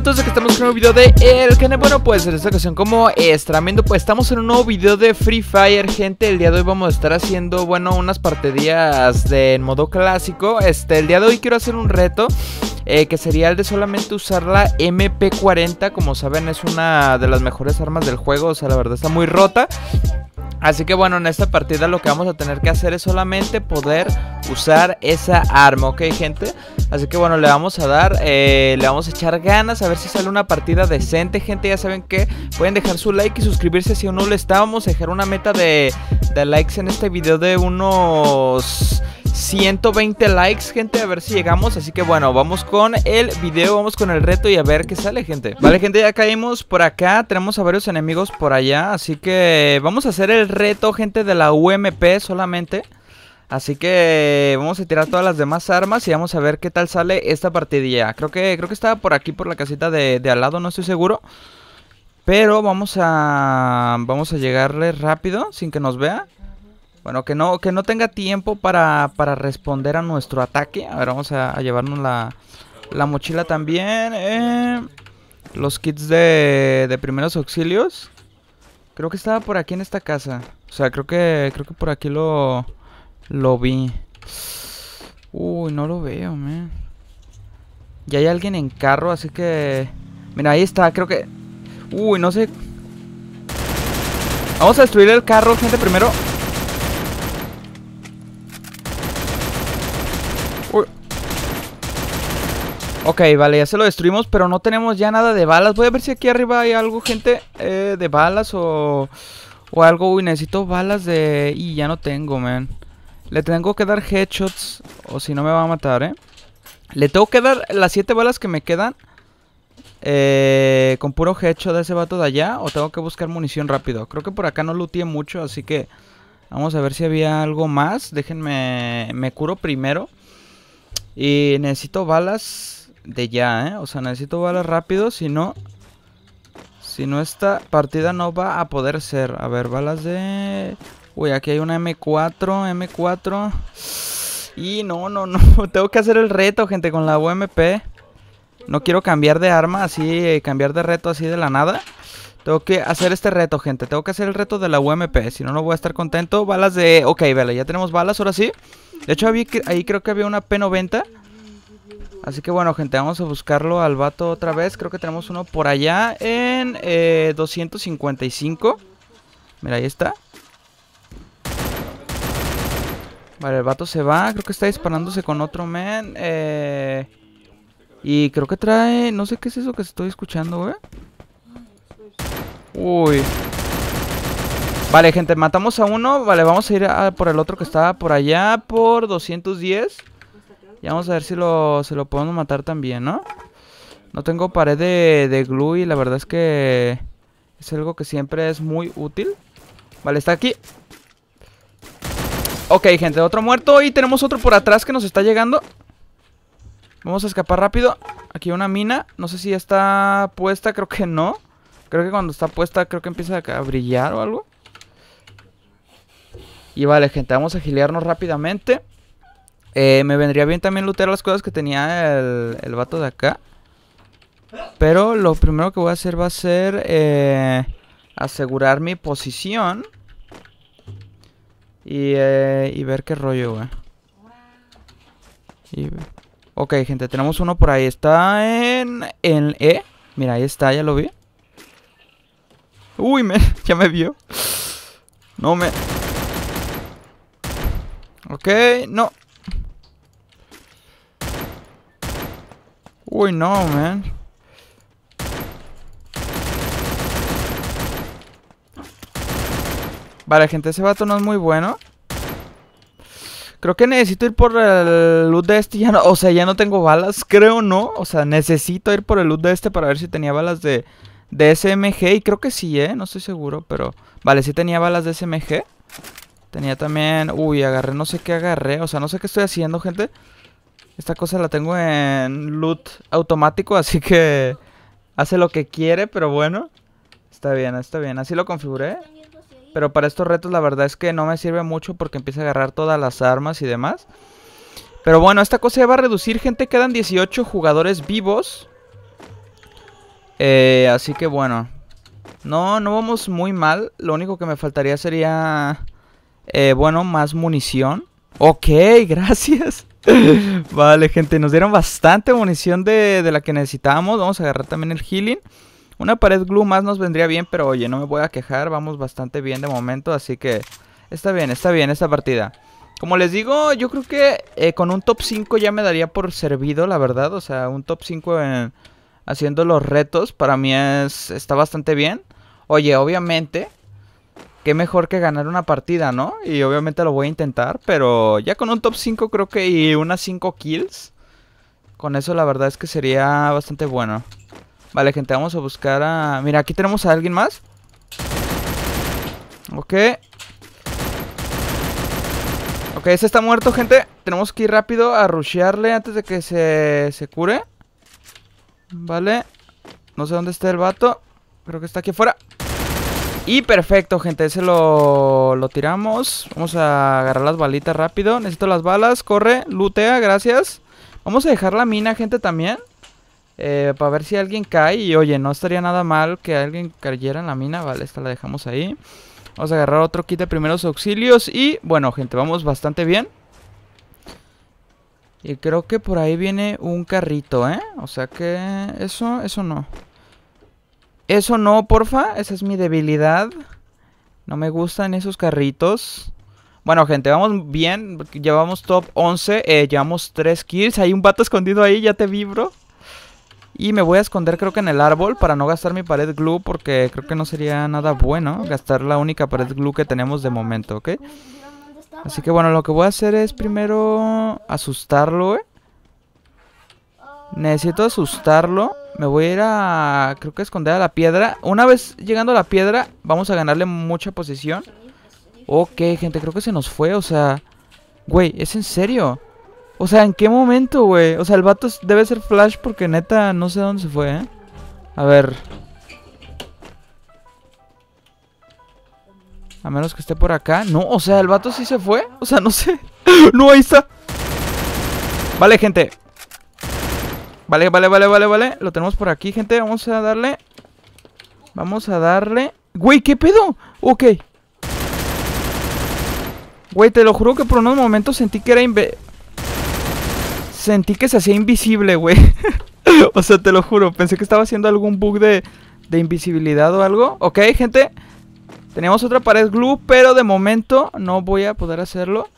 hola a estamos con un video de El Canal Bueno, pues en esta ocasión como es tremendo, pues estamos en un nuevo video de Free Fire Gente, el día de hoy vamos a estar haciendo, bueno, unas partidillas de modo clásico Este, el día de hoy quiero hacer un reto eh, que sería el de solamente usar la MP40 Como saben es una de las mejores armas del juego, o sea la verdad está muy rota Así que bueno, en esta partida lo que vamos a tener que hacer es solamente poder usar esa arma, ¿ok gente? Así que bueno, le vamos a dar, eh, le vamos a echar ganas a ver si sale una partida decente, gente. Ya saben que pueden dejar su like y suscribirse si aún no lo estábamos Vamos a dejar una meta de, de likes en este video de unos... 120 likes, gente, a ver si llegamos Así que bueno, vamos con el video, vamos con el reto y a ver qué sale, gente Vale, gente, ya caímos por acá, tenemos a varios enemigos por allá Así que vamos a hacer el reto, gente, de la UMP solamente Así que vamos a tirar todas las demás armas y vamos a ver qué tal sale esta partidilla. Creo que, creo que estaba por aquí, por la casita de, al lado, no estoy seguro. Pero vamos a, vamos a llegarle rápido, sin que nos vea. Bueno, que no, que no tenga tiempo para, para responder a nuestro ataque. A ver, vamos a, llevarnos la, la, mochila también. Eh. los kits de, de primeros auxilios. Creo que estaba por aquí en esta casa. O sea, creo que, creo que por aquí lo... Lo vi. Uy, no lo veo, man. Ya hay alguien en carro, así que... Mira, ahí está, creo que... Uy, no sé... Vamos a destruir el carro, gente, primero. Uy. Ok, vale, ya se lo destruimos, pero no tenemos ya nada de balas. Voy a ver si aquí arriba hay algo, gente, eh, de balas o... O algo, uy, necesito balas de... Y ya no tengo, man. Le tengo que dar headshots o si no me va a matar, ¿eh? Le tengo que dar las 7 balas que me quedan eh, con puro headshot de ese vato de allá o tengo que buscar munición rápido. Creo que por acá no looteé mucho, así que vamos a ver si había algo más. Déjenme, me curo primero. Y necesito balas de ya, ¿eh? O sea, necesito balas rápido, si no... Si no, esta partida no va a poder ser. A ver, balas de... Uy, aquí hay una M4, M4. Y no, no, no. Tengo que hacer el reto, gente, con la UMP. No quiero cambiar de arma así, eh, cambiar de reto así de la nada. Tengo que hacer este reto, gente. Tengo que hacer el reto de la UMP. Si no, no voy a estar contento. Balas de... Ok, vale, ya tenemos balas, ahora sí. De hecho, ahí, ahí creo que había una P90. Así que bueno, gente, vamos a buscarlo al vato otra vez. Creo que tenemos uno por allá en 255. Eh, Mira, ahí está. Vale, el vato se va. Creo que está disparándose con otro men eh, y creo que trae... No sé qué es eso que estoy escuchando, güey. Uy. Vale, gente, matamos a uno. Vale, vamos a ir por el otro que estaba por allá. Por 210. Y vamos a ver si lo, lo podemos matar también, ¿no? No tengo pared de, de glue y la verdad es que... Es algo que siempre es muy útil. Vale, está aquí. Ok, gente, otro muerto y tenemos otro por atrás que nos está llegando Vamos a escapar rápido Aquí hay una mina, no sé si está puesta, creo que no Creo que cuando está puesta creo que empieza a brillar o algo Y vale, gente, vamos a gilearnos rápidamente eh, Me vendría bien también lootear las cosas que tenía el, el, vato de acá Pero lo primero que voy a hacer va a ser eh, asegurar mi posición eh, y, ver qué rollo, güey. Ok, gente, tenemos uno por ahí. Está en, en E. Mira, ahí está, ya lo vi. Uy, me, ya me vio. No me... Ok, no. Uy, no, man. Vale, gente, ese vato no es muy bueno. Creo que necesito ir por el loot de este. no, o sea, ya no tengo balas. Creo no. O sea, necesito ir por el loot de este para ver si tenía balas de, de SMG. Y creo que sí, ¿eh? No estoy seguro, pero... Vale, sí tenía balas de SMG. Tenía también... Uy, agarré, no sé qué agarré. O sea, no sé qué estoy haciendo, gente. Esta cosa la tengo en loot automático, así que... Hace lo que quiere, pero bueno. Está bien, está bien. Así lo configuré. Pero para estos retos la verdad es que no me sirve mucho porque empieza a agarrar todas las armas y demás. Pero bueno, esta cosa ya va a reducir, gente. Quedan 18 jugadores vivos. Eh, así que bueno. No, no vamos muy mal. Lo único que me faltaría sería... Eh, bueno, más munición. Ok, gracias. vale, gente, nos dieron bastante munición de, de la que necesitábamos. Vamos a agarrar también el healing. Una pared glue más nos vendría bien, pero oye, no me voy a quejar. Vamos bastante bien de momento, así que está bien, está bien esta partida. Como les digo, yo creo que eh, con un top 5 ya me daría por servido, la verdad. O sea, un top 5 haciendo los retos para mí es, está bastante bien. Oye, obviamente, qué mejor que ganar una partida, ¿no? Y obviamente lo voy a intentar, pero ya con un top 5 creo que y unas 5 kills. Con eso la verdad es que sería bastante bueno. Vale, gente, vamos a buscar a... Mira, aquí tenemos a alguien más. Ok. Ok, ese está muerto, gente. Tenemos que ir rápido a rushearle antes de que se, cure. Vale. No sé dónde está el vato. Creo que está aquí afuera. Y perfecto, gente. Ese lo, lo tiramos. Vamos a agarrar las balitas rápido. Necesito las balas. Corre, lutea, gracias. Vamos a dejar la mina, gente, también. Eh, para ver si alguien cae. Y oye, no estaría nada mal que alguien cayera en la mina. Vale, esta la dejamos ahí. Vamos a agarrar otro kit de primeros auxilios. Y bueno, gente, vamos bastante bien. Y creo que por ahí viene un carrito, ¿eh? O sea que eso, eso no. Eso no, porfa. Esa es mi debilidad. No me gustan esos carritos. Bueno, gente, vamos bien. Llevamos top 11. Eh, llevamos 3 kills. Hay un vato escondido ahí, ya te vibro y me voy a esconder creo que en el árbol para no gastar mi pared glue porque creo que no sería nada bueno gastar la única pared glue que tenemos de momento, ¿ok? Así que bueno, lo que voy a hacer es primero asustarlo, ¿eh? Necesito asustarlo. Me voy a ir a... creo que esconder a la piedra. Una vez llegando a la piedra vamos a ganarle mucha posición. Ok, gente, creo que se nos fue, o sea... Güey, ¿es en serio? O sea, ¿en qué momento, güey? O sea, el vato debe ser Flash porque neta no sé dónde se fue, ¿eh? A ver. A menos que esté por acá. No, o sea, el vato sí se fue. O sea, no sé. no, ahí está. Vale, gente. Vale, vale, vale, vale, vale. Lo tenemos por aquí, gente. Vamos a darle. Vamos a darle. Güey, ¿qué pedo? Ok. Güey, te lo juro que por unos momentos sentí que era sentí que se hacía invisible, güey. o sea, te lo juro, pensé que estaba haciendo algún bug de, invisibilidad o algo. Ok, gente. Tenemos otra pared glue, pero de momento no voy a poder hacerlo.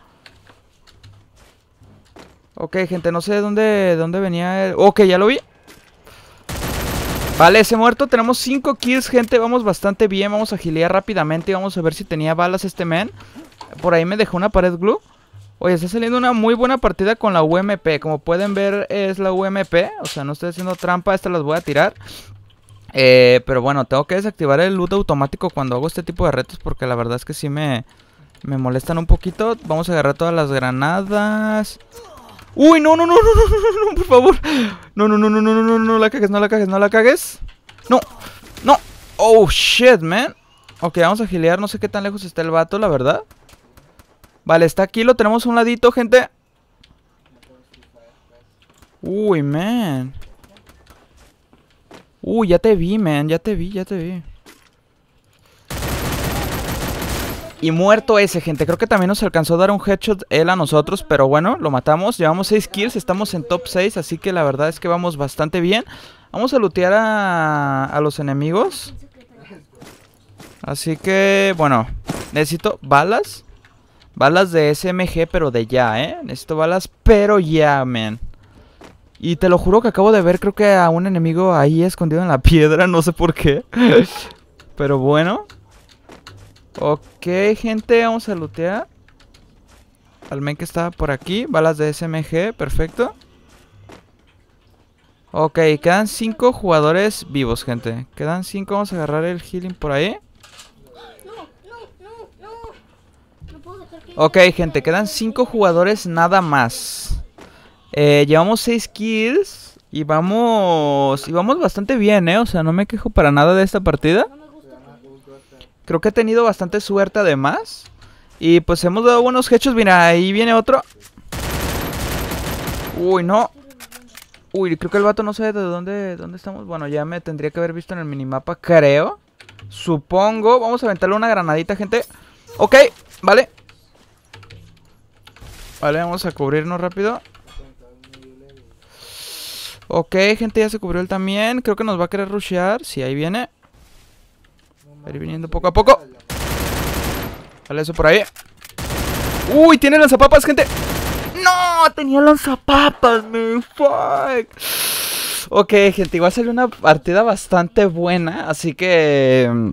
Ok, gente, no sé de dónde, dónde venía el... Ok, ya lo vi. Vale, ese muerto. Tenemos 5 kills, gente. Vamos bastante bien. Vamos a gilear rápidamente y vamos a ver si tenía balas este men. Por ahí me dejó una pared glue. Oye, está saliendo una muy buena partida con la UMP. Como pueden ver, es la UMP. O sea, no estoy haciendo trampa. Estas las voy a tirar. Eh, pero bueno, tengo que desactivar el loot automático cuando hago este tipo de retos. Porque la verdad es que sí me, me molestan un poquito. Vamos a agarrar todas las granadas. ¡Uy! No, no, no, no, no, no, por favor. No, no, no, no, no, no, no, no la cagues, no la cagues, no la cagues. No, no. Oh, shit, man. Ok, vamos a gilear. No sé qué tan lejos está el vato, la verdad. Vale, está aquí, lo tenemos a un ladito, gente. Uy, man. Uy, ya te vi, man. Ya te vi, ya te vi. Y muerto ese, gente. Creo que también nos alcanzó a dar un headshot él a nosotros. Pero bueno, lo matamos. Llevamos 6 kills. Estamos en top 6. Así que la verdad es que vamos bastante bien. Vamos a lootear a, a los enemigos. Así que, bueno. Necesito balas. Balas de SMG, pero de ya, ¿eh? Necesito balas, pero ya, man. Y te lo juro que acabo de ver, creo que a un enemigo ahí escondido en la piedra, no sé por qué. pero bueno. Ok, gente, vamos a lootear. Al men que está por aquí. Balas de SMG, perfecto. Ok, quedan cinco jugadores vivos, gente. Quedan cinco. vamos a agarrar el healing por ahí. Ok, gente, quedan 5 jugadores nada más. Eh, llevamos 6 kills y vamos, y vamos bastante bien, ¿eh? O sea, no me quejo para nada de esta partida. Creo que he tenido bastante suerte además. Y pues hemos dado buenos hechos. Mira, ahí viene otro. Uy, no. Uy, creo que el vato no sabe de dónde, dónde estamos. Bueno, ya me tendría que haber visto en el minimapa, creo. Supongo. Vamos a aventarle una granadita, gente. Ok, vale. Vale, vamos a cubrirnos rápido. Ok, gente, ya se cubrió él también. Creo que nos va a querer rushear. Si ahí viene. Va ir viniendo poco a poco. Vale, eso por ahí. Uy, tiene lanzapapas, gente. No, tenía lanzapapas, me fuck. Ok, gente, igual salió una partida bastante buena. Así que. Mm,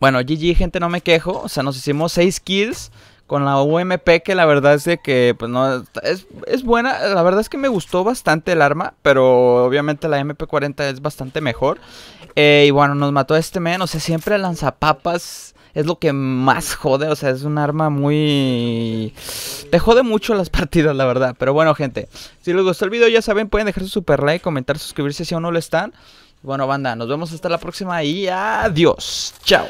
bueno, GG, gente, no me quejo. O sea, nos hicimos 6 kills con la UMP que la verdad es de que pues no es, buena, la verdad es que me gustó bastante el arma, pero obviamente la MP40 es bastante mejor. Eh, y bueno, nos mató este men, o sea, siempre lanzapapas es lo que más jode, o sea, es un arma muy... Te jode mucho las partidas, la verdad. Pero bueno, gente, si les gustó el video ya saben, pueden dejar su super like, comentar, suscribirse si aún no lo están. Bueno, banda, nos vemos hasta la próxima y adiós. Chao.